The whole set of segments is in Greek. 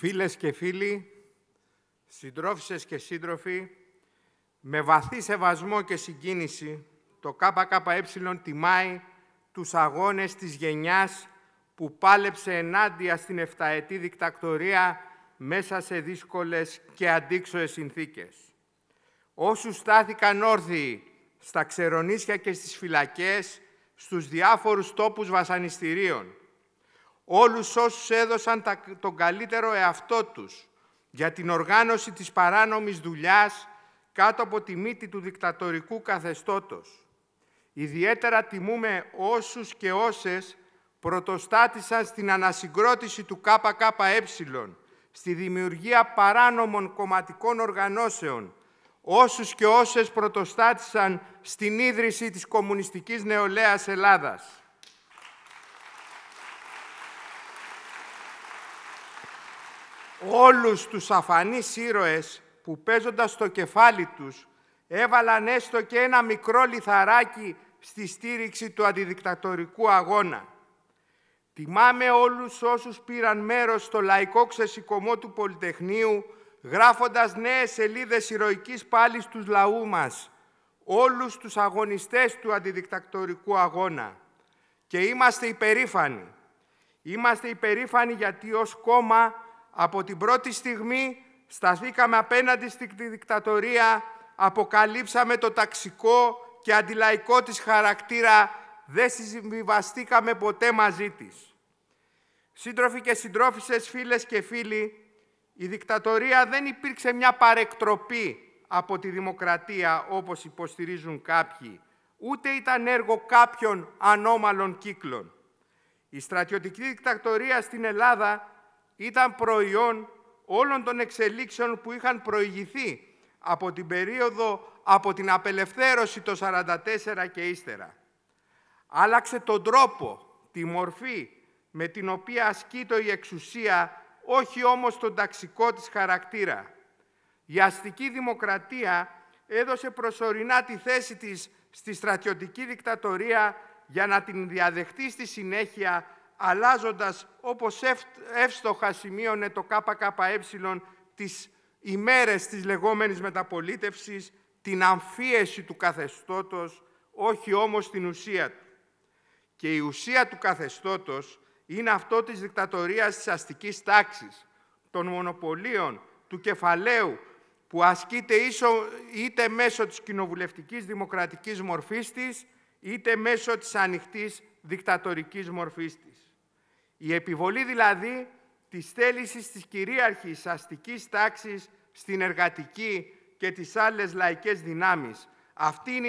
φίλες και φίλοι, συντρόφισσες και σύντροφοι, με βαθύ σεβασμό και συγκίνηση το ΚΚΕ τιμάει τους αγώνες της γενιάς που πάλεψε ενάντια στην εφταετή δικτακτορία μέσα σε δύσκολες και αντίξωες συνθήκες. Όσους στάθηκαν όρθιοι στα ξερονίσια και στις φυλακές, στους διάφορους τόπους βασανιστήριων, όλους όσους έδωσαν τον καλύτερο εαυτό τους για την οργάνωση της παράνομης δουλειάς κάτω από τη μύτη του δικτατορικού καθεστώτος. Ιδιαίτερα τιμούμε όσους και όσες πρωτοστάτησαν στην ανασυγκρότηση του ΚΚΕ, στη δημιουργία παράνομων κομματικών οργανώσεων, όσους και όσες πρωτοστάτησαν στην ίδρυση της Κομμουνιστικής Νεολαίας Ελλάδας. όλους τους αφανείς ήρωες που παίζοντας το κεφάλι τους έβαλαν έστω και ένα μικρό λιθαράκι στη στήριξη του αντιδικτατορικού αγώνα. Τιμάμε όλους όσους πήραν μέρος στο λαϊκό ξεσηκωμό του Πολυτεχνείου γράφοντας νέες σελίδες ηρωικής πάλης τους λαούς μας, όλους τους αγωνιστές του αντιδικτακτορικού αγώνα. Και είμαστε υπερήφανοι. Είμαστε υπερήφανοι γιατί ως κόμμα από την πρώτη στιγμή σταθήκαμε απέναντι στη δικτατορία, αποκαλύψαμε το ταξικό και αντιλαϊκό της χαρακτήρα, δεν συμβιβαστήκαμε ποτέ μαζί της. Σύντροφοι και συντρόφισσες, φίλες και φίλοι, η δικτατορία δεν υπήρξε μια παρεκτροπή από τη δημοκρατία όπως υποστηρίζουν κάποιοι, ούτε ήταν έργο κάποιων ανώμαλων κύκλων. Η στρατιωτική δικτατορία στην Ελλάδα ήταν προϊόν όλων των εξελίξεων που είχαν προηγηθεί από την περίοδο από την απελευθέρωση το 1944 και ύστερα. Άλλαξε τον τρόπο, τη μορφή με την οποία ασκείται η εξουσία, όχι όμως τον ταξικό της χαρακτήρα. Η αστική δημοκρατία έδωσε προσωρινά τη θέση της στη στρατιωτική δικτατορία για να την διαδεχτεί στη συνέχεια αλλάζοντας όπως εύστοχα σημείωνε το ΚΚΕ τις ημέρες της λεγόμενης μεταπολίτευσης, την αμφίεση του καθεστώτος, όχι όμως την ουσία του. Και η ουσία του καθεστώτος είναι αυτό της δικτατορίας της αστικής τάξης, των μονοπωλίων, του κεφαλαίου, που ασκείται είτε μέσω της κοινοβουλευτικής δημοκρατικής μορφής της, είτε μέσω της ανοιχτής δικτατορικής μορφής της. Η επιβολή δηλαδή της θέλησης της κυρίαρχης αστικής τάξης στην εργατική και τις άλλες λαϊκές δυνάμεις. Αυτή είναι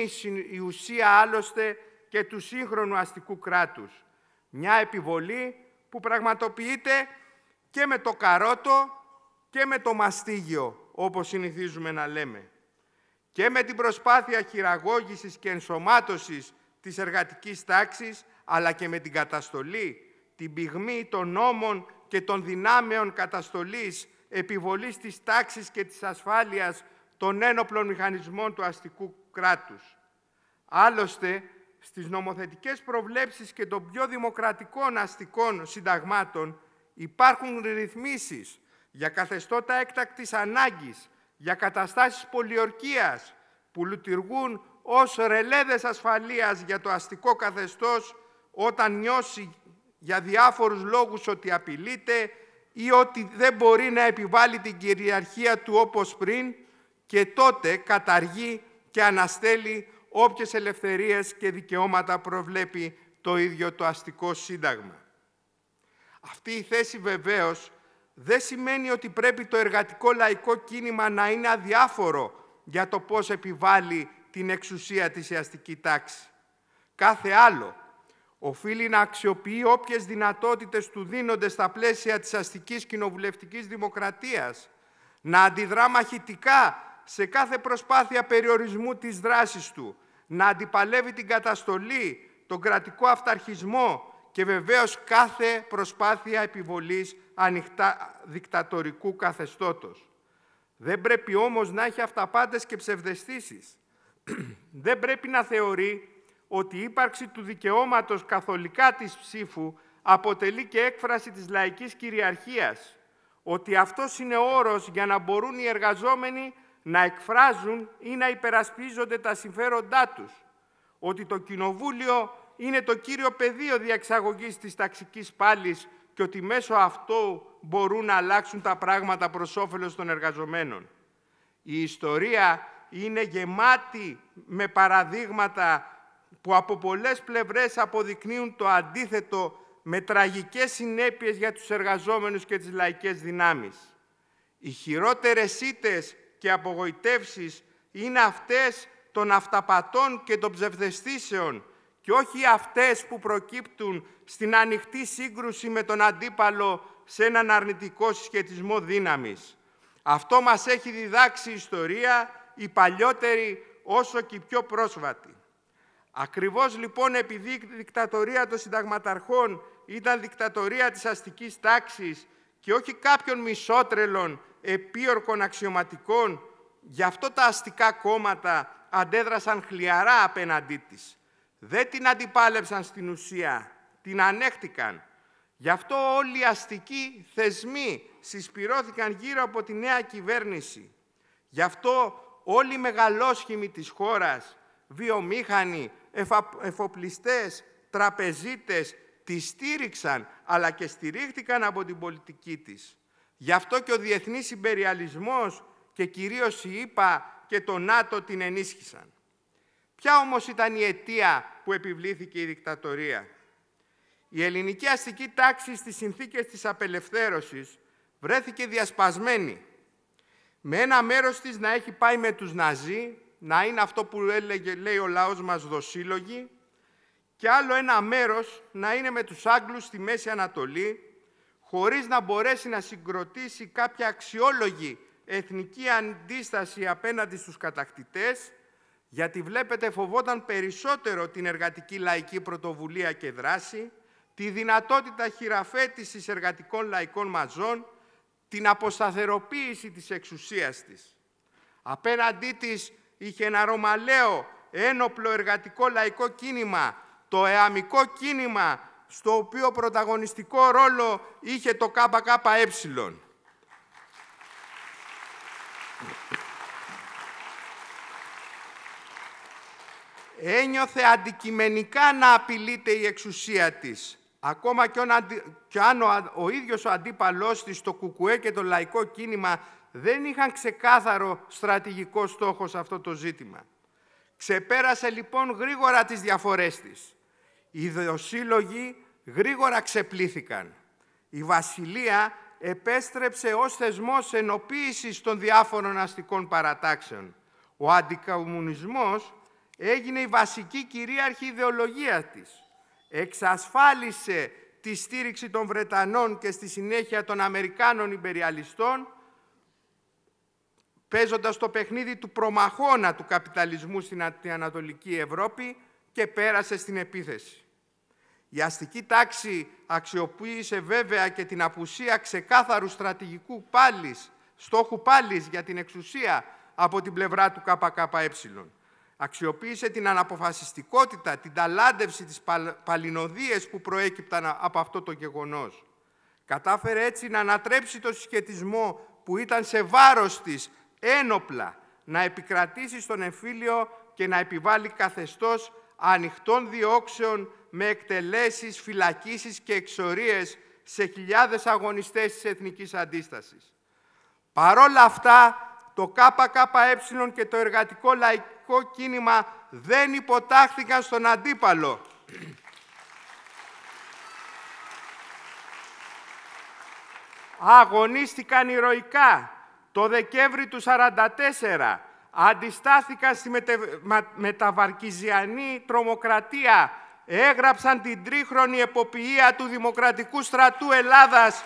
η ουσία άλλωστε και του σύγχρονου αστικού κράτους. Μια επιβολή που πραγματοποιείται και με το καρότο και με το μαστίγιο, όπως συνηθίζουμε να λέμε. Και με την προσπάθεια χειραγώγησης και ενσωμάτωσης της εργατικής τάξης, αλλά και με την καταστολή την πυγμή των νόμων και των δυνάμεων καταστολής, επιβολής της τάξης και της ασφάλειας των ένοπλων μηχανισμών του αστικού κράτους. Άλλωστε, στις νομοθετικές προβλέψεις και των πιο δημοκρατικών αστικών συνταγμάτων υπάρχουν ρυθμίσεις για καθεστώτα έκτακτης ανάγκης, για καταστάσεις πολιορκίας που λειτουργούν ως ρελέδες ασφαλείας για το αστικό καθεστώς όταν νιώσει για διάφορους λόγους ότι απειλείται ή ότι δεν μπορεί να επιβάλλει την κυριαρχία του όπως πριν και τότε καταργεί και αναστέλει όποιες ελευθερίες και δικαιώματα προβλέπει το ίδιο το αστικό σύνταγμα. Αυτή η θέση βεβαίως δεν σημαίνει ότι πρέπει το εργατικό λαϊκό κίνημα να είναι αδιάφορο για το πώς επιβάλλει την εξουσία της αστική τάξη. Κάθε άλλο, οφείλει να αξιοποιεί όποιες δυνατότητες του δίνονται στα πλαίσια της αστικής κοινοβουλευτικής δημοκρατίας, να αντιδρά μαχητικά σε κάθε προσπάθεια περιορισμού της δράσης του, να αντιπαλεύει την καταστολή, τον κρατικό αυταρχισμό και βεβαίως κάθε προσπάθεια επιβολής ανοιχτά δικτατορικού καθεστώτος. Δεν πρέπει όμως να έχει αυταπάτες και ψευδεστήσεις. Δεν πρέπει να θεωρεί ότι η ύπαρξη του δικαιώματος καθολικά της ψήφου αποτελεί και έκφραση της λαϊκής κυριαρχίας, ότι αυτός είναι όρος για να μπορούν οι εργαζόμενοι να εκφράζουν ή να υπερασπίζονται τα συμφέροντά τους, ότι το Κοινοβούλιο είναι το κύριο πεδίο διαξαγωγής της ταξικής πάλης και ότι μέσω αυτού μπορούν να αλλάξουν τα πράγματα προς όφελος των εργαζομένων. Η ιστορία είναι γεμάτη με παραδείγματα που από πολλές πλευρές αποδεικνύουν το αντίθετο με τραγικές συνέπειες για τους εργαζόμενους και τις λαϊκές δυνάμεις. Οι χειρότερες ήτες και απογοητεύσεις είναι αυτές των αυταπατών και των ψευδεστήσεων και όχι αυτές που προκύπτουν στην ανοιχτή σύγκρουση με τον αντίπαλο σε έναν αρνητικό συσχετισμό δύναμης. Αυτό μας έχει διδάξει η ιστορία, η παλιότερη όσο και η πιο πρόσβατη. Ακριβώς λοιπόν επειδή η δικτατορία των συνταγματαρχών ήταν δικτατορία της αστικής τάξης και όχι κάποιων μισότρελων επίορκων αξιωματικών, γι' αυτό τα αστικά κόμματα αντέδρασαν χλιαρά απέναντί της. Δεν την αντιπάλεψαν στην ουσία, την ανέχτηκαν. Γι' αυτό όλοι οι αστικοί θεσμοί συσπηρώθηκαν γύρω από τη νέα κυβέρνηση. Γι' αυτό όλοι οι μεγαλόσχημοι της χώρας, βιομήχανοι, εφοπλιστές, τραπεζίτες τη στήριξαν, αλλά και στηρίχτηκαν από την πολιτική της. Γι' αυτό και ο διεθνής συμπεριαλισμός και κυρίως η ΙΠΑ και το ΝΑΤΟ την ενίσχυσαν. Ποια όμως ήταν η αιτία που επιβλήθηκε η δικτατορία. Η ελληνική αστική τάξη στις συνθήκες της απελευθέρωσης βρέθηκε διασπασμένη. Με ένα μέρος της να έχει πάει με τους Ναζί να είναι αυτό που έλεγε, λέει ο λαός μας δοσύλλογοι και άλλο ένα μέρος να είναι με τους Άγγλους στη Μέση Ανατολή χωρίς να μπορέσει να συγκροτήσει κάποια αξιόλογη εθνική αντίσταση απέναντι στους κατακτητές γιατί βλέπετε φοβόταν περισσότερο την εργατική λαϊκή πρωτοβουλία και δράση τη δυνατότητα χειραφέτησης εργατικών λαϊκών μαζών την αποσταθεροποίηση της εξουσίας της. Απέναντί της είχε ένα ρωμαλαίο, ένοπλο εργατικό λαϊκό κίνημα, το εαμικό κίνημα, στο οποίο πρωταγωνιστικό ρόλο είχε το ΚΚΕ. Ένιωθε αντικειμενικά να απειλείται η εξουσία της. Ακόμα και αν ο ίδιος ο αντίπαλός της, το κουκουέ και το λαϊκό κίνημα δεν είχαν ξεκάθαρο στρατηγικό στόχο σε αυτό το ζήτημα. Ξεπέρασε λοιπόν γρήγορα τις διαφορές της. Οι δοσύλλογοι γρήγορα ξεπλήθηκαν. Η βασιλεία επέστρεψε ως θεσμός ενοποίησης των διάφορων αστικών παρατάξεων. Ο αντικομουνισμός έγινε η βασική κυρίαρχη ιδεολογία της. Εξασφάλισε τη στήριξη των Βρετανών και στη συνέχεια των Αμερικάνων υπεριαλιστών παίζοντας το παιχνίδι του προμαχώνα του καπιταλισμού στην Ανατολική Ευρώπη και πέρασε στην επίθεση. Η αστική τάξη αξιοποίησε βέβαια και την απουσία ξεκάθαρου στρατηγικού πάλης, στόχου πάλης για την εξουσία από την πλευρά του ΚΚΕ. Αξιοποίησε την αναποφασιστικότητα, την ταλάντευση, της παλινοδίες που προέκυπταν από αυτό το γεγονός. Κατάφερε έτσι να ανατρέψει το συσχετισμό που ήταν σε βάρος της ένοπλα να επικρατήσει στον εμφύλιο και να επιβάλλει καθεστώς ανοιχτών διώξεων με εκτελέσεις, φυλακίσεις και εξορίες σε χιλιάδες αγωνιστές της εθνικής αντίστασης. Παρόλα αυτά, το ΚΚΕ και το εργατικό λαϊκό κίνημα δεν υποτάχθηκαν στον αντίπαλο. Αγωνίστηκαν ηρωικά το Δεκέμβρη του 1944 αντιστάθηκαν στη μετε... μεταβαρκιζιανή τρομοκρατία. Έγραψαν την τρίχρονη εποποιία του Δημοκρατικού Στρατού Ελλάδας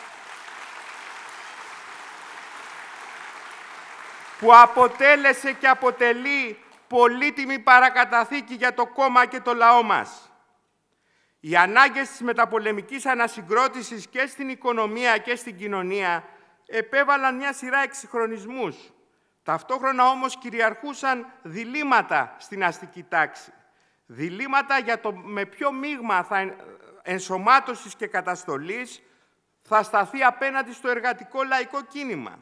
που αποτέλεσε και αποτελεί πολύτιμη παρακαταθήκη για το κόμμα και το λαό μας. Οι ανάγκες της μεταπολεμικής ανασυγκρότησης και στην οικονομία και στην κοινωνία επέβαλαν μια σειρά εξυγχρονισμούς. Ταυτόχρονα όμως κυριαρχούσαν διλήμματα στην αστική τάξη. Διλήμματα για το με ποιο μείγμα θα ενσωμάτωσης και καταστολής θα σταθεί απέναντι στο εργατικό λαϊκό κίνημα.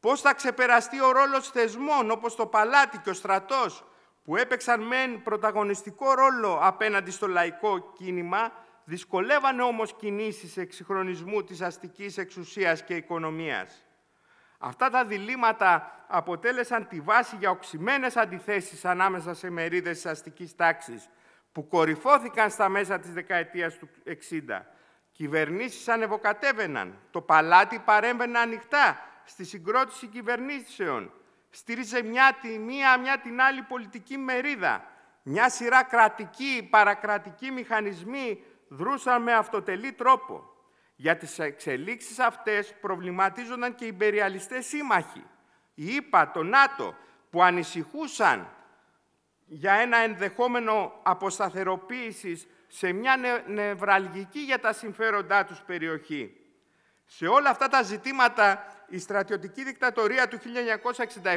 Πώς θα ξεπεραστεί ο ρόλος θεσμών όπως το παλάτι και ο στρατός που έπαιξαν μεν πρωταγωνιστικό ρόλο απέναντι στο λαϊκό κίνημα δυσκολεύανε όμως κινήσεις εξυγχρονισμού της αστικής εξουσίας και οικονομίας. Αυτά τα διλήμματα αποτέλεσαν τη βάση για οξυμένες αντιθέσεις ανάμεσα σε μερίδες της αστικής τάξης, που κορυφώθηκαν στα μέσα της δεκαετίας του 60. Κυβερνήσεις ανεβοκατέβαιναν, το παλάτι παρέμβαινε ανοιχτά στη συγκρότηση κυβερνήσεων, στήριζε μια τη μία, την άλλη πολιτική μερίδα, μια σειρά κρατική, παρακρατική μηχανισμοί δρούσαν με αυτοτελή τρόπο. Για τις εξελίξεις αυτές προβληματίζονταν και οι υπεριαλιστές σύμμαχοι. Η ΙΠΑ, το ΝΑΤΟ, που ανησυχούσαν για ένα ενδεχόμενο αποσταθεροποίησης σε μια νευραλγική για τα συμφέροντά τους περιοχή. Σε όλα αυτά τα ζητήματα η στρατιωτική δικτατορία του 1967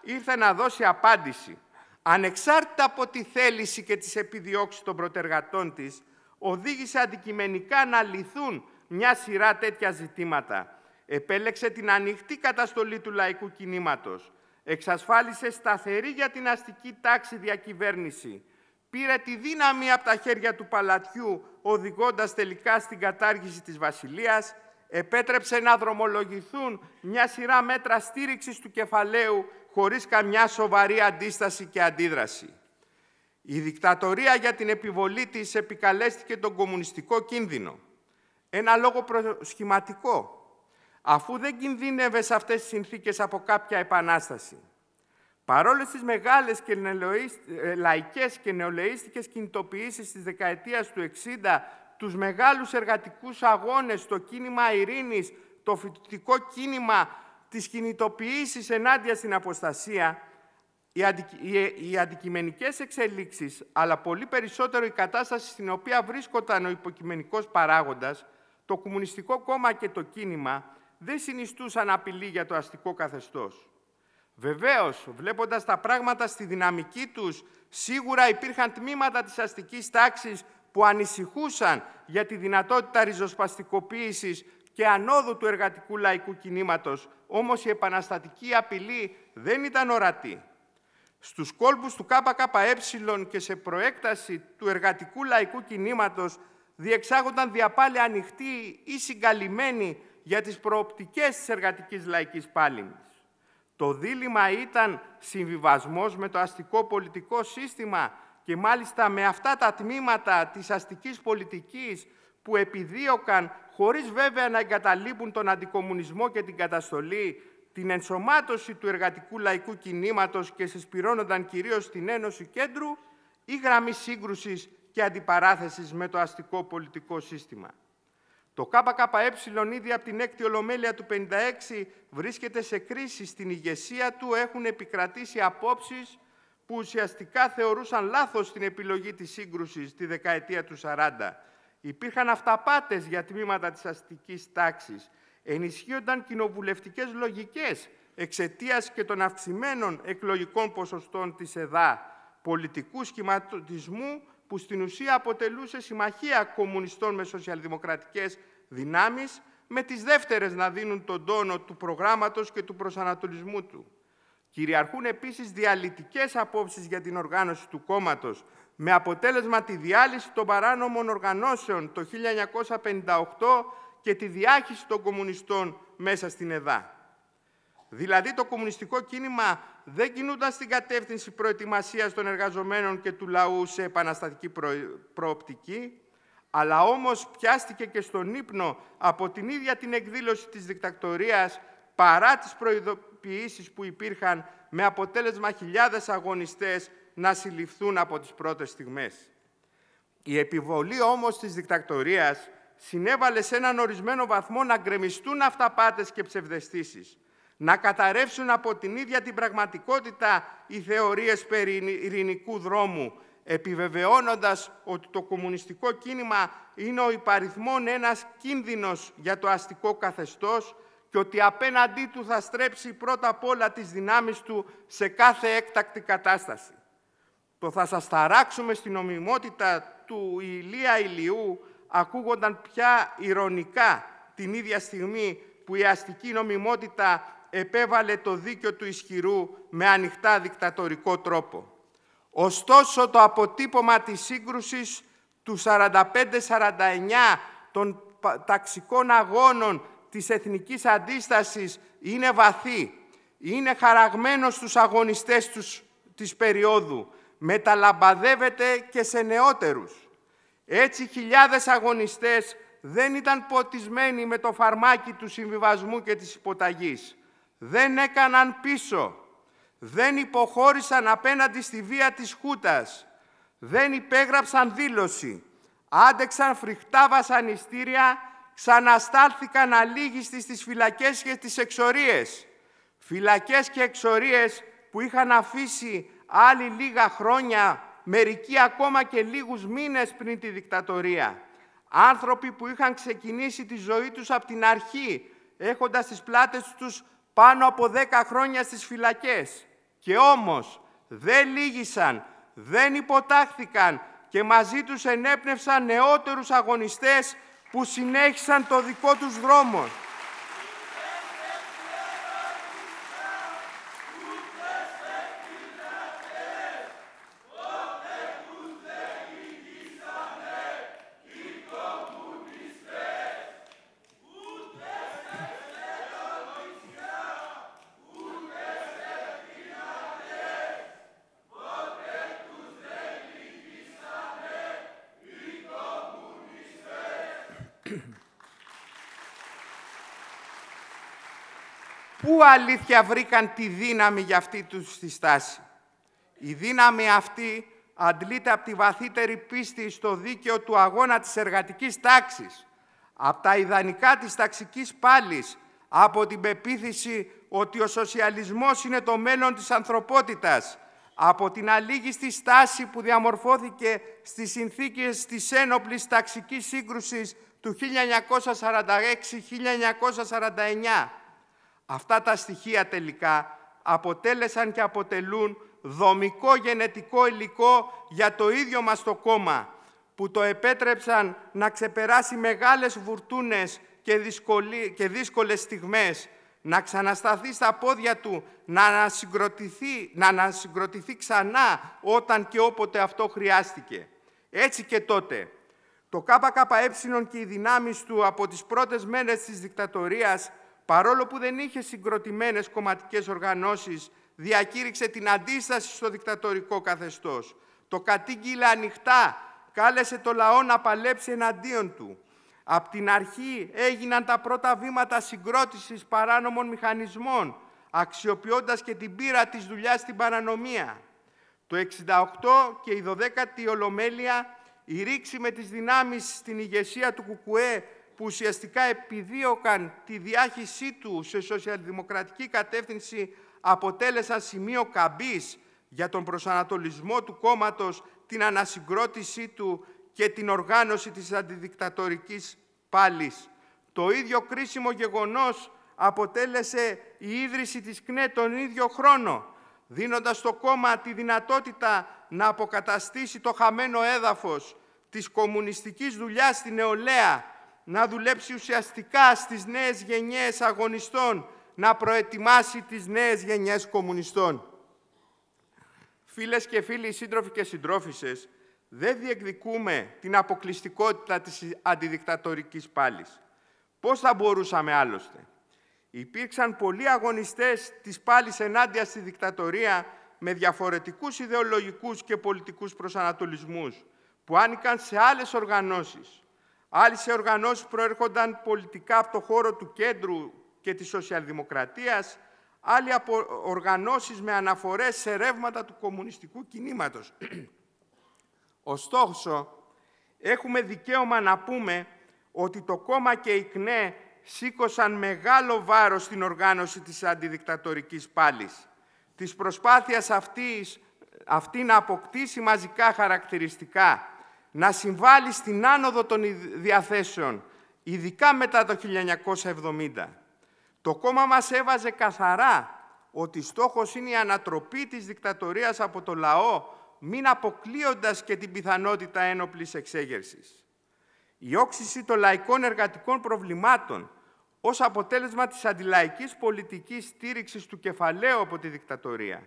ήρθε να δώσει απάντηση. Ανεξάρτητα από τη θέληση και τις επιδιώξεις των προτεργατών της, οδήγησε αντικειμενικά να λυθούν μια σειρά τέτοια ζητήματα. Επέλεξε την ανοιχτή καταστολή του λαϊκού κινήματος. Εξασφάλισε σταθερή για την αστική τάξη διακυβέρνηση. Πήρε τη δύναμη από τα χέρια του παλατιού, οδηγώντας τελικά στην κατάργηση της βασιλείας. Επέτρεψε να δρομολογηθούν μια σειρά μέτρα στήριξης του κεφαλαίου χωρίς καμιά σοβαρή αντίσταση και αντίδραση. Η δικτατορία για την επιβολή της επικαλέστηκε τον κομμουνιστικό κίνδυνο. Ένα λόγο προσχηματικό, αφού δεν κινδύνευε σε αυτές τις συνθήκες από κάποια επανάσταση. Παρόλες τις μεγάλες και ε, λαϊκές και νεολαίστικες κινητοποιήσεις της δεκαετίας του 60, τους μεγάλους εργατικούς αγώνες, το κίνημα ειρήνης, το φοιτητικό κίνημα, της κινητοποιήσεις ενάντια στην αποστασία, οι αντικειμενικές εξελίξεις, αλλά πολύ περισσότερο η κατάσταση στην οποία βρίσκονταν ο υποκειμενικός παράγοντας, το Κομμουνιστικό Κόμμα και το κίνημα δεν συνιστούσαν απειλή για το αστικό καθεστώς. Βεβαίως, βλέποντας τα πράγματα στη δυναμική τους, σίγουρα υπήρχαν τμήματα της αστικής τάξης που ανησυχούσαν για τη δυνατότητα ριζοσπαστικοποίησης και ανόδου του εργατικού λαϊκού κινήματος, όμως η επαναστατική απειλή δεν ήταν ορατή στους κόλπους του ΚΚΕ και σε προέκταση του εργατικού λαϊκού κινήματος διεξάγονταν διαπάλαια ανοιχτή ή συγκαλυμμένοι για τις προοπτικές της εργατικής λαϊκής πάλινης. Το δίλημα ήταν συμβιβασμός με το αστικό πολιτικό σύστημα και μάλιστα με αυτά τα τμήματα της αστικής πολιτικής που επιδίωκαν, χωρίς βέβαια να εγκαταλείπουν τον αντικομουνισμό και την καταστολή, την ενσωμάτωση του εργατικού λαϊκού κινήματος και συσπυρώνονταν κυρίως στην Ένωση Κέντρου ή γραμμή σύγκρουσης και αντιπαράθεσης με το αστικό πολιτικό σύστημα. Το ΚΚΕ ήδη από την έκτη ολομέλεια του 1956 βρίσκεται σε κρίση. Στην ηγεσία του έχουν επικρατήσει απόψεις που ουσιαστικά θεωρούσαν λάθος την επιλογή της σύγκρουσης τη δεκαετία του 40. Υπήρχαν αυταπάτες για τμήματα της αστικής τάξης ενισχύονταν κοινοβουλευτικές λογικές εξαιτίας και των αυξημένων εκλογικών ποσοστών της ΕΔΑ, πολιτικού σχηματισμού που στην ουσία αποτελούσε συμμαχία κομμουνιστών με σοσιαλδημοκρατικές δυνάμεις, με τις δεύτερες να δίνουν τον τόνο του προγράμματος και του προσανατολισμού του. Κυριαρχούν επίσης διαλυτικές απόψεις για την οργάνωση του κόμματος, με αποτέλεσμα τη διάλυση των παράνομων οργανώσεων το 1958 και τη διάχυση των κομμουνιστών μέσα στην ΕΔΑ. Δηλαδή το κομμουνιστικό κίνημα δεν κινούνταν στην κατεύθυνση προετοιμασίας των εργαζομένων και του λαού σε επαναστατική προοπτική, αλλά όμως πιάστηκε και στον ύπνο από την ίδια την εκδήλωση της δικτακτορίας παρά τις προειδοποιήσεις που υπήρχαν με αποτέλεσμα χιλιάδες αγωνιστές να συλληφθούν από τις πρώτες στιγμές. Η επιβολή όμως της δικτακτορίας συνέβαλε σε έναν ορισμένο βαθμό να γκρεμιστούν αυταπάτες και ψευδεστήσεις, να καταρρεύσουν από την ίδια την πραγματικότητα οι θεωρίες περί ειρηνικού δρόμου, επιβεβαιώνοντας ότι το κομμουνιστικό κίνημα είναι ο υπαριθμόν ένας κίνδυνος για το αστικό καθεστώς και ότι απέναντί του θα στρέψει πρώτα απ' όλα τις δυνάμεις του σε κάθε έκτακτη κατάσταση. Το «θα σας ταράξουμε στην ομιμότητα του Ηλία Ηλιού» ακούγονταν πια ηρωνικά την ίδια στιγμή που η αστική νομιμότητα επέβαλε το δίκιο του ισχυρού με ανοιχτά δικτατορικό τρόπο. Ωστόσο, το αποτύπωμα της σύγκρουσης του 45-49 των ταξικών αγώνων της εθνικής αντίστασης είναι βαθύ. Είναι χαραγμένο στους αγωνιστές τους, της περίοδου. Μεταλαμπαδεύεται και σε νεότερους. Έτσι χιλιάδες αγωνιστές δεν ήταν ποτισμένοι με το φαρμάκι του συμβιβασμού και της υποταγής. Δεν έκαναν πίσω. Δεν υποχώρησαν απέναντι στη βία της χούτας. Δεν υπέγραψαν δήλωση. Άντεξαν φρικτά βασανιστήρια, ξαναστάλθηκαν αλήγιστοι στις φυλακές και στις εξορίες. Φυλακές και εξορίες που είχαν αφήσει άλλη λίγα χρόνια μερικοί ακόμα και λίγους μήνες πριν τη δικτατορία. Άνθρωποι που είχαν ξεκινήσει τη ζωή τους από την αρχή, έχοντας στις πλάτες τους πάνω από δέκα χρόνια στις φυλακές. Και όμως δεν λύγησαν, δεν υποτάχθηκαν και μαζί τους ενέπνευσαν νεότερους αγωνιστές που συνέχισαν το δικό τους δρόμο. Πού αλήθεια βρήκαν τη δύναμη για αυτή τους τη στάση. Η δύναμη αυτή αντλείται από τη βαθύτερη πίστη στο δίκαιο του αγώνα της εργατικής τάξης, από τα ιδανικά της ταξικής πάλης, από την πεποίθηση ότι ο σοσιαλισμός είναι το μέλλον της ανθρωπότητας, από την αλήγιστη στάση που διαμορφώθηκε στις συνθήκες της ένοπλης ταξικής σύγκρουσης του 1946-1949, Αυτά τα στοιχεία τελικά αποτέλεσαν και αποτελούν δομικό γενετικό υλικό για το ίδιο μας το κόμμα, που το επέτρεψαν να ξεπεράσει μεγάλες βουρτούνες και δύσκολες στιγμές, να ξανασταθεί στα πόδια του, να ανασυγκροτηθεί, να ανασυγκροτηθεί ξανά όταν και όποτε αυτό χρειάστηκε. Έτσι και τότε, το ΚΚΕ και οι δυνάμεις του από τις πρώτες μέρες της δικτατορίας παρόλο που δεν είχε συγκροτημένες κομματικές οργανώσεις, διακήρυξε την αντίσταση στο δικτατορικό καθεστώς. Το κατήγγειλε ανοιχτά, κάλεσε το λαό να παλέψει εναντίον του. Απ' την αρχή έγιναν τα πρώτα βήματα συγκρότησης παράνομων μηχανισμών, αξιοποιώντας και την πείρα της δουλειάς στην παρανομία. Το 68 και η 12η Ολομέλεια, η ρήξη με τις δυνάμεις στην ηγεσία του Κουκουέ που ουσιαστικά επιδίωκαν τη διάχυσή του σε σοσιαλδημοκρατική κατεύθυνση αποτέλεσαν σημείο καμπής για τον προσανατολισμό του κόμματος, την ανασυγκρότησή του και την οργάνωση της αντιδικτατορικής πάλης. Το ίδιο κρίσιμο γεγονός αποτέλεσε η ίδρυση της ΚΝΕ τον ίδιο χρόνο, δίνοντας στο κόμμα τη δυνατότητα να αποκαταστήσει το χαμένο έδαφος της κομμουνιστικής δουλειάς στην νεολαία να δουλέψει ουσιαστικά στις νέες γενιές αγωνιστών, να προετοιμάσει τις νέες γενιές κομμουνιστών. Φίλες και φίλοι, σύντροφοι και συντρόφισσες, δεν διεκδικούμε την αποκλειστικότητα της αντιδικτατορικής πάλης. Πώς θα μπορούσαμε άλλωστε. Υπήρξαν πολλοί αγωνιστές της πάλης ενάντια στη δικτατορία με διαφορετικούς ιδεολογικούς και πολιτικούς προσανατολισμούς που άνοικαν σε άλλες οργανώσεις. Άλλοι σε οργανώσεις προέρχονταν πολιτικά από το χώρο του κέντρου και της σοσιαλδημοκρατίας, άλλοι από οργανώσεις με αναφορές σε ρεύματα του κομμουνιστικού κινήματος. Ωστόσο, έχουμε δικαίωμα να πούμε ότι το κόμμα και η ΚΝΕ σήκωσαν μεγάλο βάρος στην οργάνωση της αντιδικτατορικής πάλης. Της προσπάθειας αυτής, αυτή να αποκτήσει μαζικά χαρακτηριστικά, να συμβάλλει στην άνοδο των διαθέσεων, ειδικά μετά το 1970. Το κόμμα μας έβαζε καθαρά ότι στόχος είναι η ανατροπή της δικτατορίας από το λαό, μην αποκλείοντας και την πιθανότητα ένοπλης εξέγερσης. Η όξυση των λαϊκών εργατικών προβλημάτων ως αποτέλεσμα της αντιλαϊκής πολιτικής στήριξης του κεφαλαίου από τη δικτατορία,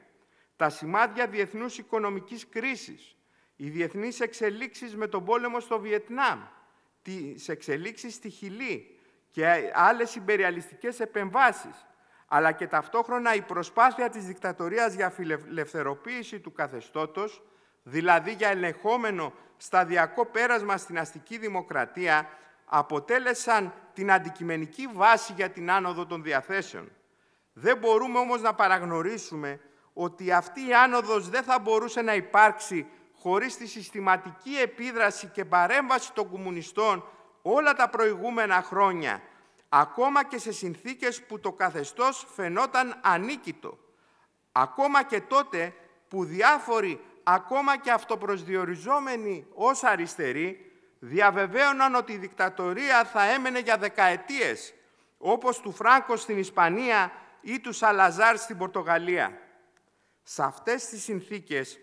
τα σημάδια διεθνούς οικονομικής κρίσης, οι διεθνείς εξελίξεις με τον πόλεμο στο Βιετνάμ, τις εξελίξεις στη Χιλή και άλλες υπεριαλιστικές επεμβάσεις, αλλά και ταυτόχρονα η προσπάθεια της δικτατορίας για φιλελευθερωποίηση του καθεστώτος, δηλαδή για ελεγχόμενο σταδιακό πέρασμα στην αστική δημοκρατία, αποτέλεσαν την αντικειμενική βάση για την άνοδο των διαθέσεων. Δεν μπορούμε όμως να παραγνωρίσουμε ότι αυτή η άνοδος δεν θα μπορούσε να υπάρξει χωρίς τη συστηματική επίδραση και παρέμβαση των κομμουνιστών όλα τα προηγούμενα χρόνια, ακόμα και σε συνθήκες που το καθεστώς φαινόταν ανίκητο, ακόμα και τότε που διάφοροι, ακόμα και αυτοπροσδιοριζόμενοι ως αριστεροί, διαβεβαίωναν ότι η δικτατορία θα έμενε για δεκαετίες, όπως του Φράγκο στην Ισπανία ή του Σαλαζάρ στην Πορτογαλία. Σε αυτές τις συνθήκες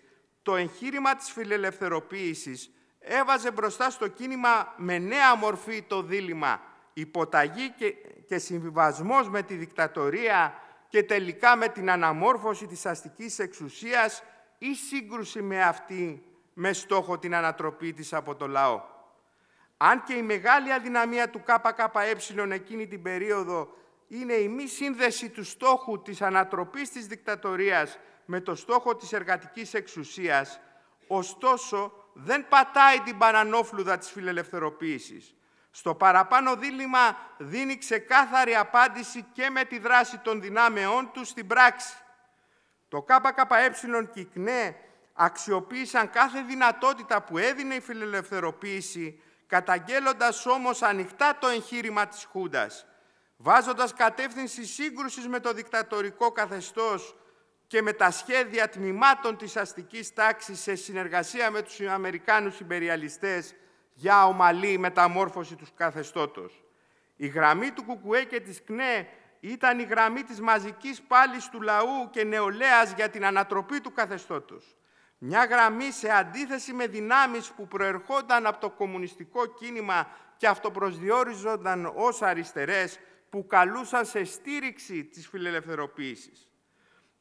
το εγχείρημα της φιλελευθεροποίησης έβαζε μπροστά στο κίνημα με νέα μορφή το δίλημα υποταγή και, και συμβιβασμός με τη δικτατορία και τελικά με την αναμόρφωση της αστικής εξουσίας ή σύγκρουση με αυτή με στόχο την ανατροπή της από το λαό. Αν και η μεγάλη αδυναμία του ΚΚΕ εκείνη την περίοδο είναι η μη σύνδεση του στόχου της ανατροπής της δικτατορίας με το στόχο της εργατικής εξουσίας, ωστόσο δεν πατάει την πανανόφλουδα της φιλελευθεροποίησης. Στο παραπάνω δίλημα δίνει ξεκάθαρη απάντηση και με τη δράση των δυνάμεών του στην πράξη. Το ΚΚΕ και η ΚΝΕ αξιοποίησαν κάθε δυνατότητα που έδινε η φιλελευθεροποίηση, καταγγέλλοντας όμως ανοιχτά το εγχείρημα της Χούντας, βάζοντας κατεύθυνση σύγκρουσης με το δικτατορικό καθεστώς και με τα σχέδια τμήματων της αστικής τάξης σε συνεργασία με τους Αμερικάνους υπεριαλιστές για ομαλή μεταμόρφωση τους καθεστώτος. Η γραμμή του Κουκουέ και της ΚΝΕ ήταν η γραμμή της μαζικής πάλης του λαού και νεολαίας για την ανατροπή του καθεστώτος. Μια γραμμή σε αντίθεση με δυνάμεις που προερχόταν από το κομμουνιστικό κίνημα και αυτοπροσδιόριζονταν ως αριστερές που καλούσαν σε στήριξη της φιλελευθερωποίησης.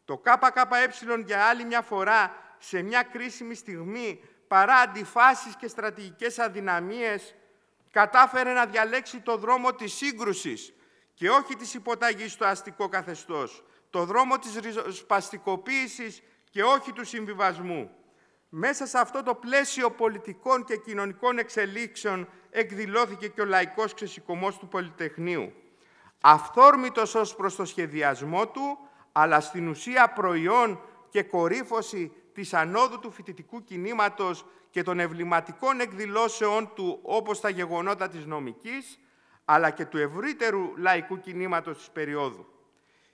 Το ΚΚΕ για άλλη μια φορά σε μια κρίσιμη στιγμή παρά αντιφάσεις και στρατηγικές αδυναμίες κατάφερε να διαλέξει το δρόμο της σύγκρουσης και όχι της υποταγής στο αστικό καθεστώς, το δρόμο της σπαστικοποίησης και όχι του συμβιβασμού. Μέσα σε αυτό το πλαίσιο πολιτικών και κοινωνικών εξελίξεων εκδηλώθηκε και ο λαϊκός ξεσηκωμός του Πολυτεχνείου. Αυθόρμητος ως προς το σχεδιασμό του, αλλά στην ουσία προϊόν και κορύφωση της ανόδου του φοιτητικού κινήματος και των ευληματικών εκδηλώσεων του όπως τα γεγονότα της νομικής, αλλά και του ευρύτερου λαϊκού κινήματος της περίοδου.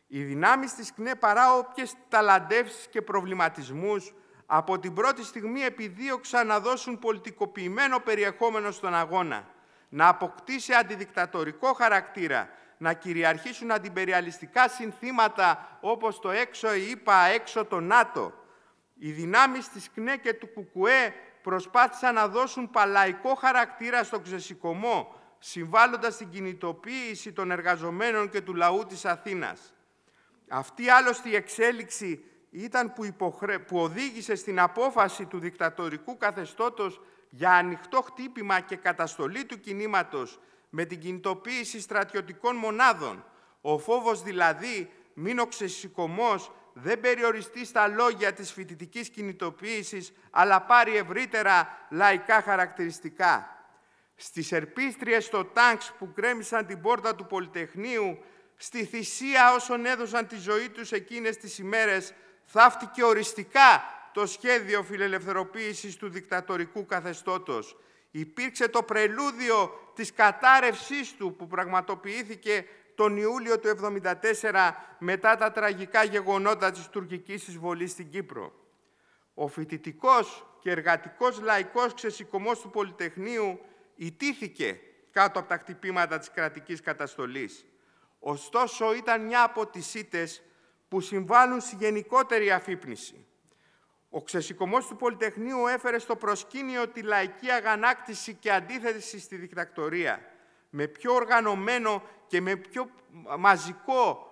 Οι δυνάμεις της ΚΝΕ παρά όποιες ταλαντεύσεις και προβληματισμούς από την πρώτη στιγμή επιδίωξαν να δώσουν πολιτικοποιημένο περιεχόμενο στον αγώνα, να αποκτήσει αντιδικτατορικό χαρακτήρα να κυριαρχήσουν αντιπεριαλιστικά συνθήματα όπως το έξω η έξω το ΝΑΤΟ. Οι δυνάμεις της ΚΝΕ και του ΚΚΕ προσπάθησαν να δώσουν παλαϊκό χαρακτήρα στο ξεσηκωμό, συμβάλλοντας στην κινητοποίηση των εργαζομένων και του λαού της Αθήνας. Αυτή άλλωστε η εξέλιξη ήταν που, υποχρε... που οδήγησε στην απόφαση του δικτατορικού καθεστώτος για ανοιχτό χτύπημα και καταστολή του κινήματος με την κινητοποίηση στρατιωτικών μονάδων. Ο φόβος δηλαδή μην ο δεν περιοριστεί στα λόγια της φοιτητικής κινητοποίησης, αλλά πάρει ευρύτερα λαϊκά χαρακτηριστικά. Στις ερπίστριες στο τάγκς που κρέμισαν την πόρτα του Πολυτεχνείου, στη θυσία όσων έδωσαν τη ζωή τους εκείνες τις ημέρες, θαύτηκε οριστικά το σχέδιο φιλελευθεροποίησης του δικτατορικού καθεστώτος. Υπήρξε το πρελούδιο της κατάρρευσής του που πραγματοποιήθηκε τον Ιούλιο του 1974 μετά τα τραγικά γεγονότα της τουρκικής εισβολής στην Κύπρο. Ο φοιτητικός και εργατικός λαϊκός ξεσηκωμός του Πολυτεχνείου ιτήθηκε κάτω από τα χτυπήματα της κρατικής καταστολής. Ωστόσο, ήταν μια από τις που συμβάλλουν στη γενικότερη αφύπνιση ο ξεσηκωμός του Πολυτεχνείου έφερε στο προσκήνιο τη λαϊκή αγανάκτηση και αντίθεση στη δικτακτορία. Με πιο οργανωμένο και με πιο μαζικό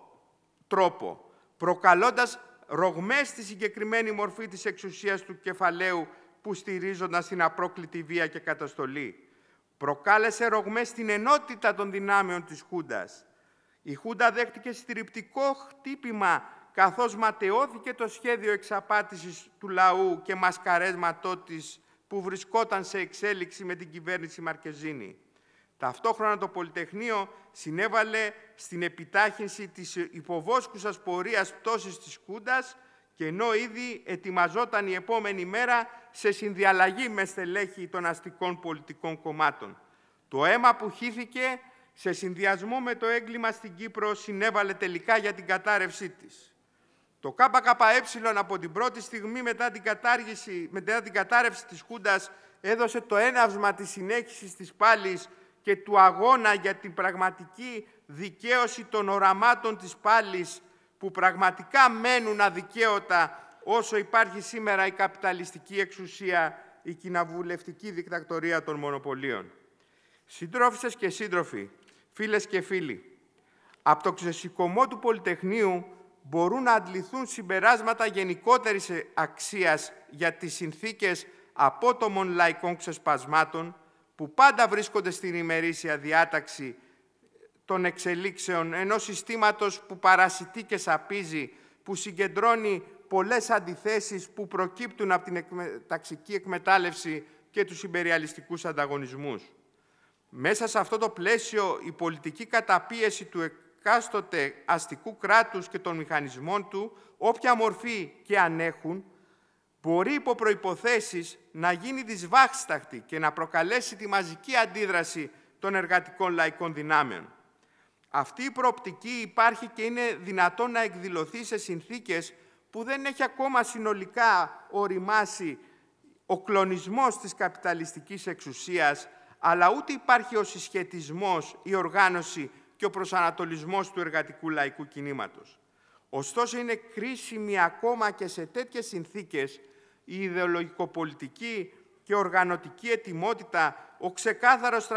τρόπο, προκαλώντας ρογμές στη συγκεκριμένη μορφή της εξουσίας του κεφαλαίου που στηρίζονταν στην απρόκλητη βία και καταστολή. Προκάλεσε ρογμές στην ενότητα των δυνάμεων της Χούντας. Η Χούντα δέχτηκε στηριπτικό χτύπημα καθώς ματαιώθηκε το σχέδιο εξαπάτησης του λαού και μασκαρέσματός της που βρισκόταν σε εξέλιξη με την κυβέρνηση Μαρκεζίνη. Ταυτόχρονα το Πολυτεχνείο συνέβαλε στην επιτάχυνση της υποβόσκουσας πορείας πτώσης της Κούντας και ενώ ήδη ετοιμαζόταν η επόμενη μέρα σε συνδιαλλαγή με στελέχη των αστικών πολιτικών κομμάτων. Το αίμα που χύθηκε σε συνδυασμό με το έγκλημα στην Κύπρο συνέβαλε τελικά για την κατάρρευσή της. Το ΚΚΕ από την πρώτη στιγμή μετά την, κατάργηση, μετά την κατάρρευση της Χούντας έδωσε το έναυσμα της συνέχισης της πάλης και του αγώνα για την πραγματική δικαίωση των οραμάτων της πάλης που πραγματικά μένουν αδικαίωτα όσο υπάρχει σήμερα η καπιταλιστική εξουσία, η κοινοβουλευτική δικτακτορία των μονοπωλίων. Συντρόφισσες και σύντροφοι, φίλες και φίλοι, από το ξεσηκωμό του Πολυτεχνείου μπορούν να αντληθούν συμπεράσματα γενικότερης αξίας για τις συνθήκες απότομων λαϊκών ξεσπασμάτων που πάντα βρίσκονται στην ημερήσια διάταξη των εξελίξεων ενός συστήματος που παρασιτεί και σαπίζει, που συγκεντρώνει πολλές αντιθέσεις που προκύπτουν από την ταξική εκμετάλλευση και τους υπεριαλιστικούς ανταγωνισμούς. Μέσα σε αυτό το πλαίσιο, η πολιτική καταπίεση του εκάστοτε αστικού κράτους και των μηχανισμών του, όποια μορφή και αν έχουν, μπορεί υπό προϋποθέσεις να γίνει δυσβάχσταχτη και να προκαλέσει τη μαζική αντίδραση των εργατικών λαϊκών δυνάμεων. Αυτή η προοπτική υπάρχει και είναι δυνατόν να εκδηλωθεί σε συνθήκες που δεν έχει ακόμα συνολικά οριμάσει ο κλονισμός της καπιταλιστικής εξουσίας, αλλά ούτε υπάρχει ο συσχετισμός, η οργάνωση και ο προσανατολισμός του εργατικού λαϊκού κινήματος. Ωστόσο είναι κρίσιμη ακόμα και σε τέτοιες συνθήκες η ιδεολογικοπολιτική και οργανωτική ετοιμότητα, ο ξεκάθαρος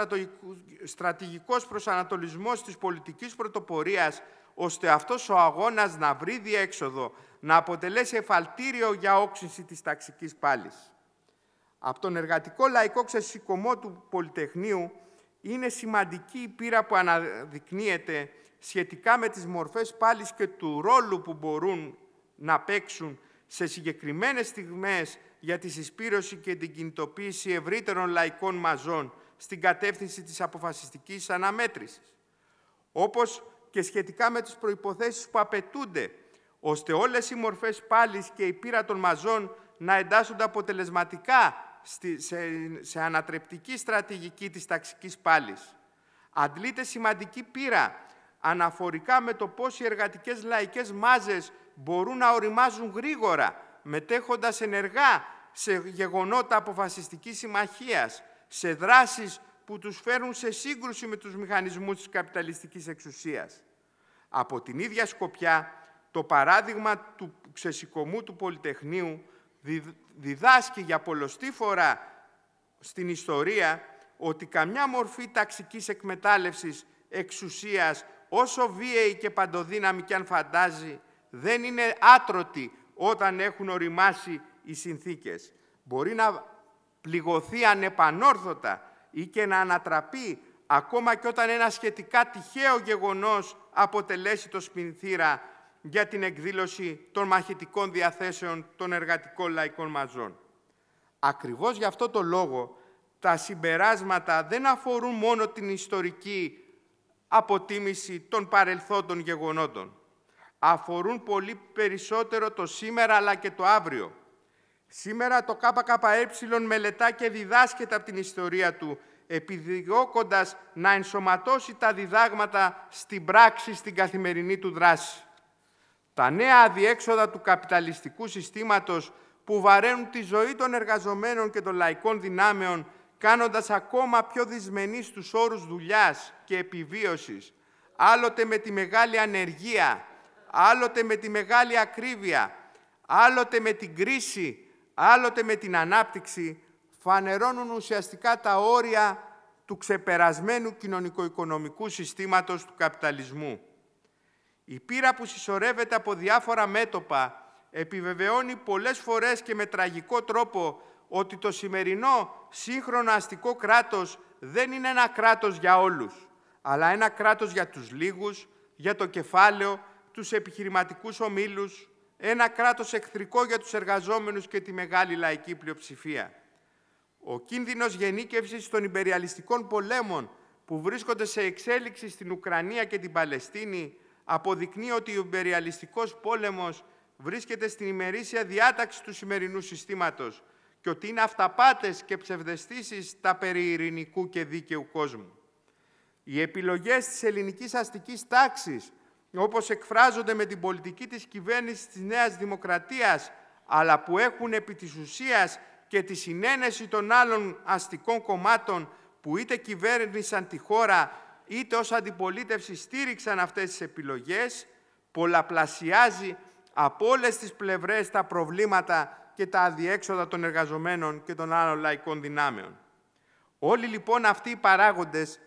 στρατηγικός προσανατολισμός της πολιτικής πρωτοπορίας, ώστε αυτός ο αγώνας να βρει διέξοδο, να αποτελέσει εφαλτήριο για όξυνση της ταξικής πάλης. Από τον εργατικό λαϊκό ξεσηκωμό του Πολυτεχνείου είναι σημαντική η πείρα που αναδεικνύεται σχετικά με τις μορφές πάλις και του ρόλου που μπορούν να παίξουν σε συγκεκριμένες στιγμές για τη συσπήρωση και την κινητοποίηση ευρύτερων λαϊκών μαζών στην κατεύθυνση της αποφασιστικής αναμέτρησης. Όπως και σχετικά με τις προϋποθέσεις που απαιτούνται, ώστε όλες οι μορφές πάλης και η πείρα των μαζών να εντάσσονται αποτελεσματικά σε ανατρεπτική στρατηγική της ταξικής πάλης. Αντλείται σημαντική πείρα αναφορικά με το πώς οι εργατικές λαϊκές μάζες μπορούν να οριμάζουν γρήγορα, μετέχοντας ενεργά σε γεγονότα αποφασιστικής συμμαχίας, σε δράσεις που τους φέρουν σε σύγκρουση με τους μηχανισμούς της καπιταλιστικής εξουσίας. Από την ίδια σκοπιά, το παράδειγμα του ξεσηκωμού του Πολυτεχνείου διδάσκει για πολλοστή φορά στην ιστορία ότι καμιά μορφή ταξικής εκμετάλλευσης εξουσίας, όσο βίαιη και παντοδύναμη και αν φαντάζει, δεν είναι άτρωτη όταν έχουν οριμάσει οι συνθήκες. Μπορεί να πληγωθεί ανεπανόρθωτα ή και να ανατραπεί ακόμα και όταν ένα σχετικά τυχαίο γεγονός αποτελέσει το σπινθήρα για την εκδήλωση των μαχητικών διαθέσεων των εργατικών λαϊκών μαζών. Ακριβώς γι' αυτό το λόγο τα συμπεράσματα δεν αφορούν μόνο την ιστορική αποτίμηση των παρελθόντων γεγονότων. Αφορούν πολύ περισσότερο το σήμερα αλλά και το αύριο. Σήμερα το ΚΚΕ μελετά και διδάσκεται από την ιστορία του, επιδιώκοντας να ενσωματώσει τα διδάγματα στην πράξη, στην καθημερινή του δράση. Τα νέα αδιέξοδα του καπιταλιστικού συστήματος που βαραίνουν τη ζωή των εργαζομένων και των λαϊκών δυνάμεων, κάνοντας ακόμα πιο δυσμενείς τους όρους δουλειάς και επιβίωσης, άλλοτε με τη μεγάλη ανεργία, άλλοτε με τη μεγάλη ακρίβεια, άλλοτε με την κρίση, άλλοτε με την ανάπτυξη, φανερώνουν ουσιαστικά τα όρια του ξεπερασμένου κοινωνικο-οικονομικού συστήματος του καπιταλισμού. Η πείρα που συσσωρεύεται από διάφορα μέτωπα επιβεβαιώνει πολλές φορές και με τραγικό τρόπο ότι το σημερινό σύγχρονο αστικό κράτος δεν είναι ένα κράτος για όλους, αλλά ένα κράτος για τους λίγους, για το κεφάλαιο, τους επιχειρηματικούς ομίλους, ένα κράτος εχθρικό για τους εργαζόμενους και τη μεγάλη λαϊκή πλειοψηφία. Ο κίνδυνος γενίκευσης των υπεριαλιστικών πολέμων που βρίσκονται σε εξέλιξη στην Ουκρανία και την Παλαιστίνη αποδεικνύει ότι ο υπεριαλιστικός πόλεμος βρίσκεται στην ημερήσια διάταξη του σημερινού συστήματος και ότι είναι αυταπάτες και ψευδεστήσεις τα περί ειρηνικού και δίκαιου κόσμου. Οι επιλογές της ελληνικής αστικής τάξης, όπως εκφράζονται με την πολιτική της κυβέρνησης της Νέας Δημοκρατίας, αλλά που έχουν επί της ουσίας και τη συνένεση των άλλων αστικών κομμάτων που είτε κυβέρνησαν τη χώρα είτε ως αντιπολίτευση στήριξαν αυτές τις επιλογές, πολλαπλασιάζει από όλες τις πλευρές τα προβλήματα και τα αδιέξοδα των εργαζομένων και των άλλων λαϊκών δυνάμεων. Όλοι λοιπόν αυτοί οι παράγοντες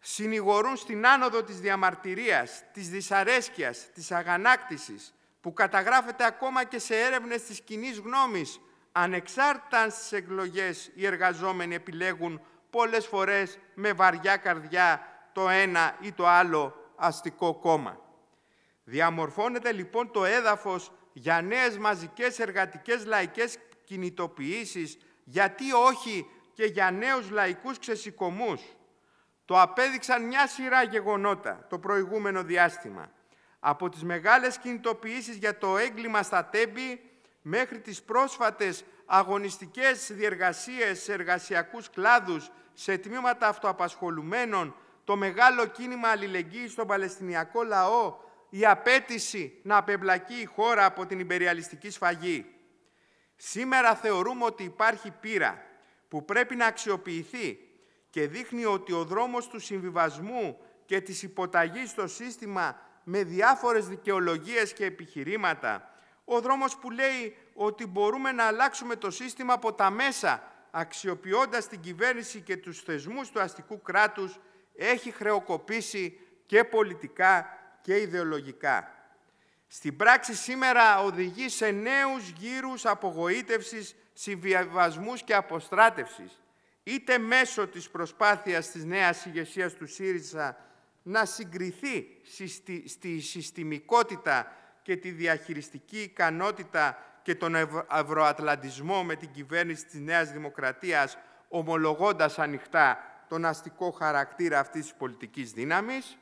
συνηγορούν στην άνοδο της διαμαρτυρίας, της δυσαρέσκειας, της αγανάκτησης, που καταγράφεται ακόμα και σε έρευνες της κοινή γνώμης, ανεξάρτητα αν στις εκλογές οι εργαζόμενοι επιλέγουν πολλές φορές με βαριά καρδιά το ένα ή το άλλο αστικό κόμμα. Διαμορφώνεται λοιπόν το έδαφος για νέες μαζικές εργατικές λαϊκές κινητοποιήσεις, γιατί όχι και για νέους λαϊκούς ξεσηκωμούς. Το απέδειξαν μια σειρά γεγονότα το προηγούμενο διάστημα. Από τις μεγάλες κινητοποιήσεις για το έγκλημα στα τέμπη μέχρι τις πρόσφατες αγωνιστικές διεργασίες σε εργασιακούς κλάδους, σε τμήματα αυτοαπασχολουμένων, το μεγάλο κίνημα αλληλεγγύης στον Παλαιστινιακό λαό, η απέτηση να απεμπλακεί η χώρα από την υπεριαλιστική σφαγή. Σήμερα θεωρούμε ότι υπάρχει πείρα που πρέπει να αξιοποιηθεί και δείχνει ότι ο δρόμος του συμβιβασμού και της υποταγής στο σύστημα με διάφορες δικαιολογίες και επιχειρήματα, ο δρόμος που λέει ότι μπορούμε να αλλάξουμε το σύστημα από τα μέσα, αξιοποιώντας την κυβέρνηση και τους θεσμούς του αστικού κράτους έχει χρεοκοπήσει και πολιτικά και ιδεολογικά. Στην πράξη σήμερα οδηγεί σε νέους γύρους απογοήτευσης, συμβιβασμούς και αποστράτευσης, είτε μέσω της προσπάθειας της νέας ηγεσίας του ΣΥΡΙΖΑ να συγκριθεί στη συστημικότητα και τη διαχειριστική ικανότητα και τον ευρωατλαντισμό με την κυβέρνηση της Νέας Δημοκρατίας, ομολογώντας ανοιχτά τον αστικό χαρακτήρα αυτής της πολιτικής δύναμης,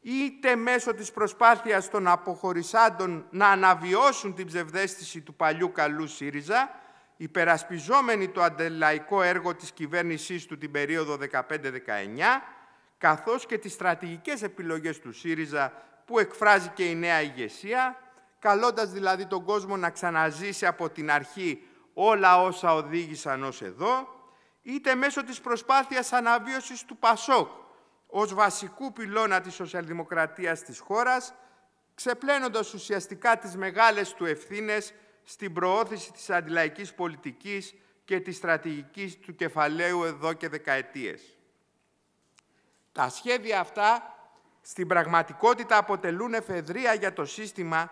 είτε μέσω της προσπάθειας των αποχωρισάντων να αναβιώσουν την ψευδέστηση του παλιού καλού ΣΥΡΙΖΑ, υπερασπιζόμενοι το αντελαϊκό έργο της κυβέρνησής του την περίοδο 15-19, καθώς και τις στρατηγικές επιλογές του ΣΥΡΙΖΑ που εκφράζει και η νέα ηγεσία, καλώντας δηλαδή τον κόσμο να ξαναζήσει από την αρχή όλα όσα οδήγησαν ως εδώ, είτε μέσω της προσπάθειας αναβίωσης του ΠΑΣΟΚ ως βασικού πυλώνα της σοσιαλδημοκρατίας της χώρας, ξεπλένοντας ουσιαστικά τις μεγάλες του ευθύνες στην προώθηση της αντιλαϊκής πολιτικής και της στρατηγικής του κεφαλαίου εδώ και δεκαετίες. Τα σχέδια αυτά στην πραγματικότητα αποτελούν εφεδρεία για το σύστημα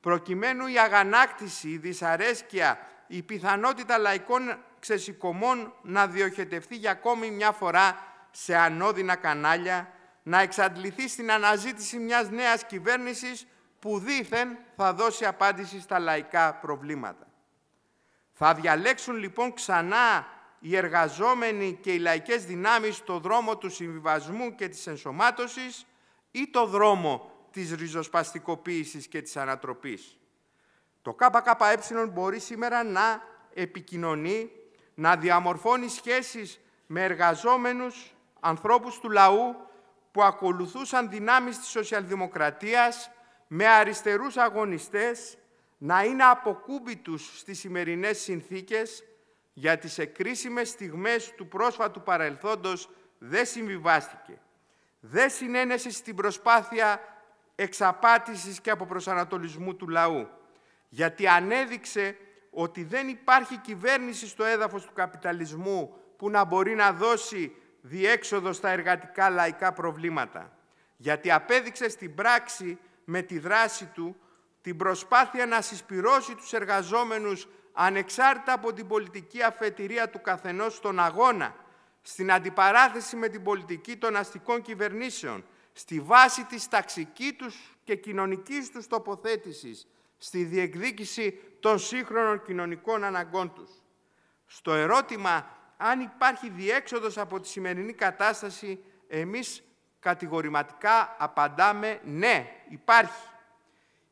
προκειμένου η αγανάκτηση, η δυσαρέσκεια, η πιθανότητα λαϊκών ξεσηκωμών να διοχετευτεί για ακόμη μια φορά σε ανώδυνα κανάλια, να εξαντληθεί στην αναζήτηση μιας νέας κυβέρνησης που δήθεν θα δώσει απάντηση στα λαϊκά προβλήματα. Θα διαλέξουν λοιπόν ξανά οι εργαζόμενοι και οι λαϊκές δυνάμεις το δρόμο του συμβιβασμού και της ενσωμάτωσης ή το δρόμο της ριζοσπαστικοποίησης και της ανατροπής. Το ΚΚΕ μπορεί σήμερα να επικοινωνεί να διαμορφώνει σχέσεις με εργαζόμενους ανθρώπους του λαού που ακολουθούσαν δυνάμεις της σοσιαλδημοκρατίας με αριστερούς αγωνιστές, να είναι αποκούμπητους στις σημερινές συνθήκες για τις εκρίσιμες στιγμές του πρόσφατου παρελθόντος δεν συμβιβάστηκε. Δεν συνένεσε στην προσπάθεια εξαπάτησης και αποπροσανατολισμού του λαού, γιατί ανέδειξε ότι δεν υπάρχει κυβέρνηση στο έδαφος του καπιταλισμού που να μπορεί να δώσει διέξοδο στα εργατικά λαϊκά προβλήματα. Γιατί απέδειξε στην πράξη με τη δράση του την προσπάθεια να συσπυρώσει τους εργαζόμενους ανεξάρτητα από την πολιτική αφετηρία του καθενός στον αγώνα, στην αντιπαράθεση με την πολιτική των αστικών κυβερνήσεων, στη βάση της ταξικής τους και κοινωνικής τους τοποθέτησης, στη διεκδίκηση των σύγχρονων κοινωνικών αναγκών τους. Στο ερώτημα αν υπάρχει διέξοδος από τη σημερινή κατάσταση, εμείς κατηγορηματικά απαντάμε ναι, υπάρχει.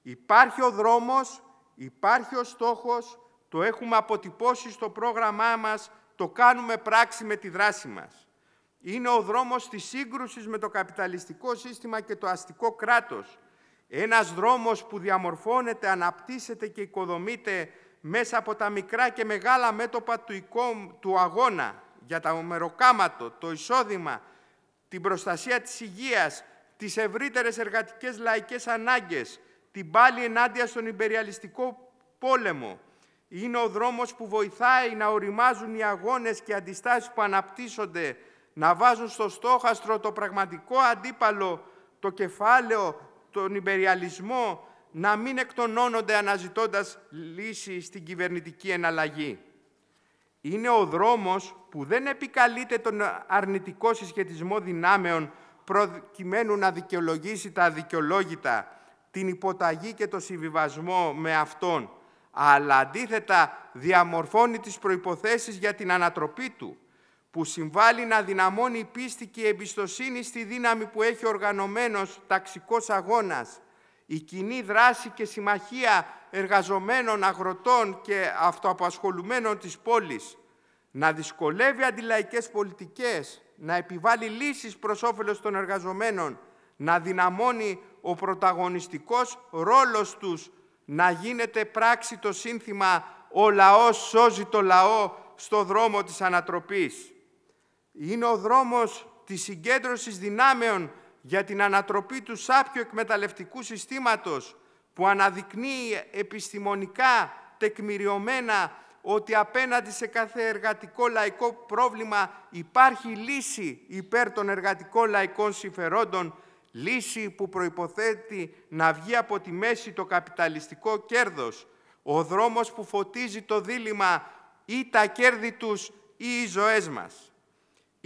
Υπάρχει ο δρόμος, υπάρχει ο στόχος, το έχουμε αποτυπώσει στο πρόγραμμά μας, το κάνουμε πράξη με τη δράση μας. Είναι ο δρόμος της σύγκρουσης με το καπιταλιστικό σύστημα και το αστικό κράτος, ένας δρόμος που διαμορφώνεται, αναπτύσσεται και οικοδομείται μέσα από τα μικρά και μεγάλα μέτωπα του, του αγώνα για τα ομεροκάματο, το εισόδημα, την προστασία της υγείας, τις ευρύτερες εργατικές λαϊκές ανάγκες, την πάλη ενάντια στον υπεριαλιστικό πόλεμο. Είναι ο δρόμος που βοηθάει να οριμάζουν οι αγώνες και αντιστάσεις που αναπτύσσονται, να βάζουν στο στόχαστρο το πραγματικό αντίπαλο, το κεφάλαιο τον υπεριαλισμό να μην εκτονώνονται αναζητώντας λύση στην κυβερνητική εναλλαγή. Είναι ο δρόμος που δεν επικαλείται τον αρνητικό συσχετισμό δυνάμεων προκειμένου να δικαιολογήσει τα αδικαιολόγητα, την υποταγή και το συμβιβασμό με αυτόν, αλλά αντίθετα διαμορφώνει τις προϋποθέσεις για την ανατροπή του που συμβάλλει να δυναμώνει η πίστη και η εμπιστοσύνη στη δύναμη που έχει οργανωμένος ταξικός αγώνας, η κοινή δράση και συμμαχία εργαζομένων, αγροτών και αυτοαπασχολουμένων της πόλης, να δυσκολεύει αντιλαϊκές πολιτικές, να επιβάλλει λύσεις προς όφελος των εργαζομένων, να δυναμώνει ο πρωταγωνιστικός ρόλος τους, να γίνεται πράξη το σύνθημα «Ο λαός σώζει το λαό» στο δρόμο της ανατροπής. Είναι ο δρόμος της συγκέντρωσης δυνάμεων για την ανατροπή του σάπιου εκμεταλλευτικού συστήματος που αναδεικνύει επιστημονικά τεκμηριωμένα ότι απέναντι σε κάθε εργατικό λαϊκό πρόβλημα υπάρχει λύση υπέρ των εργατικών λαϊκών συμφερόντων, λύση που προϋποθέτει να βγει από τη μέση το καπιταλιστικό κέρδος, ο δρόμος που φωτίζει το δίλημα ή τα κέρδη τους ή οι ζωές μας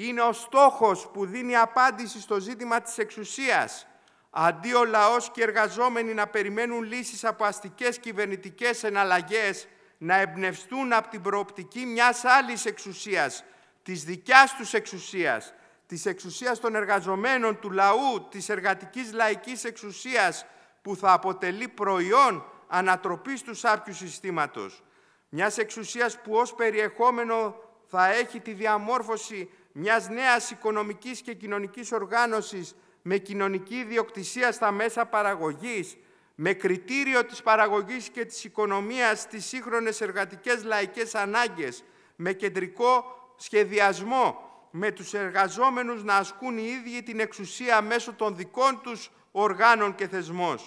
είναι ο στόχος που δίνει απάντηση στο ζήτημα της εξουσίας, αντί ο λαός και οι εργαζόμενοι να περιμένουν λύσεις από αστικές κυβερνητικές εναλλαγές, να εμπνευστούν από την προοπτική μιας άλλης εξουσίας, της δικιάς τους εξουσίας, της εξουσίας των εργαζομένων, του λαού, της εργατικής λαϊκής εξουσίας, που θα αποτελεί προϊόν ανατροπής του σάπιου συστήματος. Μιας εξουσίας που ως περιεχόμενο θα έχει τη διαμόρφωση μιας νέας οικονομικής και κοινωνικής οργάνωσης με κοινωνική ιδιοκτησία στα μέσα παραγωγής, με κριτήριο της παραγωγής και της οικονομίας στις σύγχρονες εργατικές λαϊκές ανάγκες, με κεντρικό σχεδιασμό, με τους εργαζόμενους να ασκούν οι ίδιοι την εξουσία μέσω των δικών τους οργάνων και θεσμών.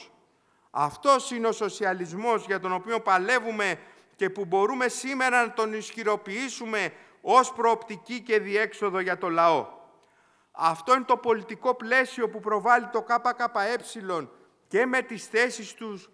Αυτός είναι ο σοσιαλισμός για τον οποίο παλεύουμε και που μπορούμε σήμερα να τον ισχυροποιήσουμε ως προοπτική και διέξοδο για το λαό. Αυτό είναι το πολιτικό πλαίσιο που προβάλλει το ΚΚΕ και με τις θέσεις τους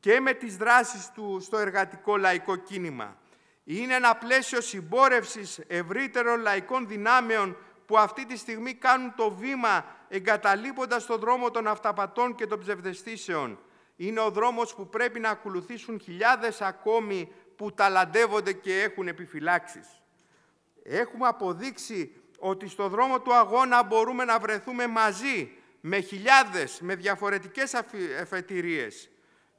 και με τις δράσεις του στο εργατικό λαϊκό κίνημα. Είναι ένα πλαίσιο συμπόρευσης ευρύτερων λαϊκών δυνάμεων που αυτή τη στιγμή κάνουν το βήμα εγκαταλείποντας τον δρόμο των αυταπατών και των ψευδεστήσεων. Είναι ο δρόμος που πρέπει να ακολουθήσουν χιλιάδες ακόμη που ταλαντεύονται και έχουν επιφυλάξεις. Έχουμε αποδείξει ότι στο δρόμο του αγώνα μπορούμε να βρεθούμε μαζί, με χιλιάδες, με διαφορετικές αφετηρίες.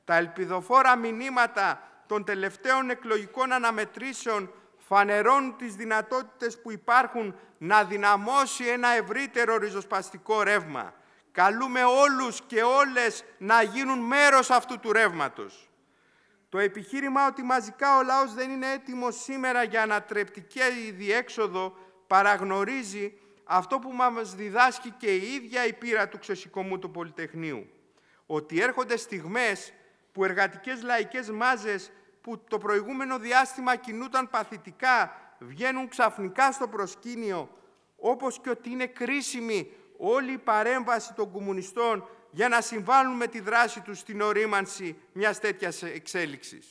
Τα ελπιδοφόρα μηνύματα των τελευταίων εκλογικών αναμετρήσεων φανερώνουν τις δυνατότητες που υπάρχουν να δυναμώσει ένα ευρύτερο ριζοσπαστικό ρεύμα. Καλούμε όλους και όλες να γίνουν μέρος αυτού του ρεύματος. Το επιχείρημα ότι μαζικά ο λαός δεν είναι έτοιμος σήμερα για ανατρεπτική διέξοδο παραγνωρίζει αυτό που μας διδάσκει και η ίδια η πείρα του ξεσηκωμού του Πολυτεχνείου. Ότι έρχονται στιγμές που εργατικές λαϊκές μάζες που το προηγούμενο διάστημα κινούταν παθητικά βγαίνουν ξαφνικά στο προσκήνιο όπως και ότι είναι κρίσιμη όλη η παρέμβαση των κομμουνιστών για να συμβάλλουν με τη δράση τους στην ορίμανση μιας τέτοιας εξέλιξης.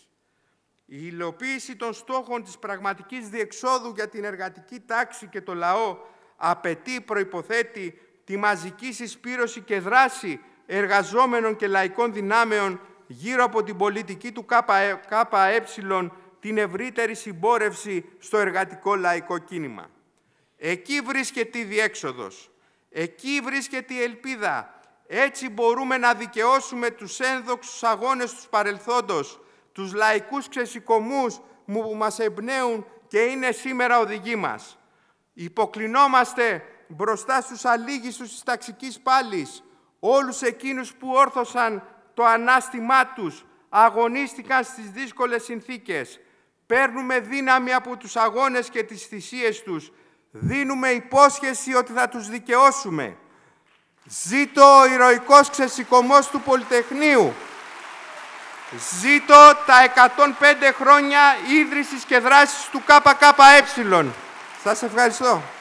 Η υλοποίηση των στόχων της πραγματικής διεξόδου για την εργατική τάξη και το λαό απαιτεί, προϋποθέτει τη μαζική συσπήρωση και δράση εργαζόμενων και λαϊκών δυνάμεων γύρω από την πολιτική του ΚΚΕ, την ευρύτερη συμπόρευση στο εργατικό λαϊκό κίνημα. Εκεί βρίσκεται η διέξοδος, εκεί βρίσκεται η ελπίδα έτσι μπορούμε να δικαιώσουμε τους ένδοξους αγώνες τους παρελθόντος, τους λαϊκούς ξεσηκωμούς που μας εμπνέουν και είναι σήμερα οδηγοί μας. Υποκλεινόμαστε μπροστά στους αλήγιστους της ταξικής πάλης, όλους εκείνους που όρθωσαν το ανάστημά τους, αγωνίστηκαν στις δύσκολες συνθήκες. Παίρνουμε δύναμη από τους αγώνες και τις θυσίες τους. Δίνουμε υπόσχεση ότι θα τους δικαιώσουμε. Ζήτω ο ηρωικός ξεσηκωμός του Πολυτεχνείου. Ζήτω τα 105 χρόνια ίδρυσης και δράσης του ΚΚΕ. Σας ευχαριστώ.